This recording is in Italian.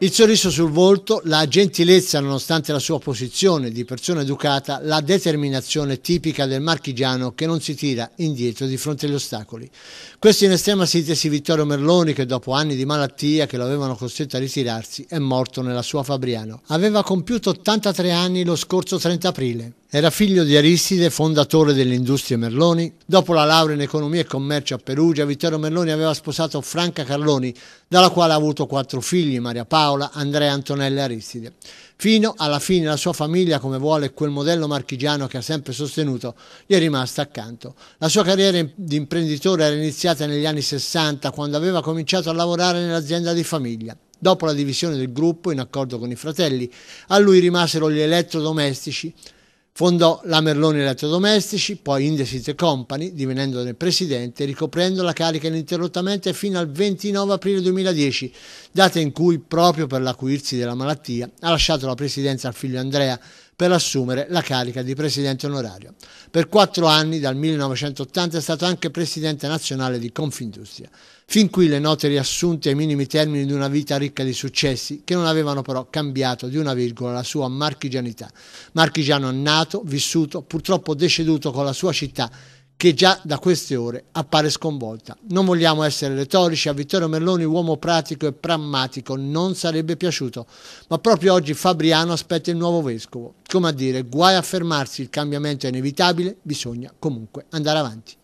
Il sorriso sul volto, la gentilezza nonostante la sua posizione di persona educata, la determinazione tipica del marchigiano che non si tira indietro di fronte agli ostacoli. Questo in estrema sintesi Vittorio Merloni che dopo anni di malattia che lo avevano costretto a ritirarsi è morto nella sua Fabriano. Aveva compiuto 83 anni lo scorso 30 aprile. Era figlio di Aristide, fondatore dell'industria Merloni. Dopo la laurea in economia e commercio a Perugia, Vittorio Merloni aveva sposato Franca Carloni, dalla quale ha avuto quattro figli, Maria Paola, Andrea, Antonella e Aristide. Fino alla fine la sua famiglia, come vuole quel modello marchigiano che ha sempre sostenuto, gli è rimasta accanto. La sua carriera di imprenditore era iniziata negli anni 60, quando aveva cominciato a lavorare nell'azienda di famiglia. Dopo la divisione del gruppo, in accordo con i fratelli, a lui rimasero gli elettrodomestici Fondò la Merloni Elettrodomestici, poi Indesit Company, divenendone presidente, ricoprendo la carica ininterrottamente fino al 29 aprile 2010, data in cui, proprio per l'acuirsi della malattia, ha lasciato la presidenza al figlio Andrea, per assumere la carica di presidente onorario. Per quattro anni, dal 1980, è stato anche presidente nazionale di Confindustria. Fin qui le note riassunte ai minimi termini di una vita ricca di successi che non avevano però cambiato di una virgola la sua marchigianità. Marchigiano nato, vissuto, purtroppo deceduto con la sua città che già da queste ore appare sconvolta. Non vogliamo essere retorici, a Vittorio Merloni uomo pratico e pragmatico non sarebbe piaciuto, ma proprio oggi Fabriano aspetta il nuovo vescovo. Come a dire, guai a fermarsi, il cambiamento è inevitabile, bisogna comunque andare avanti.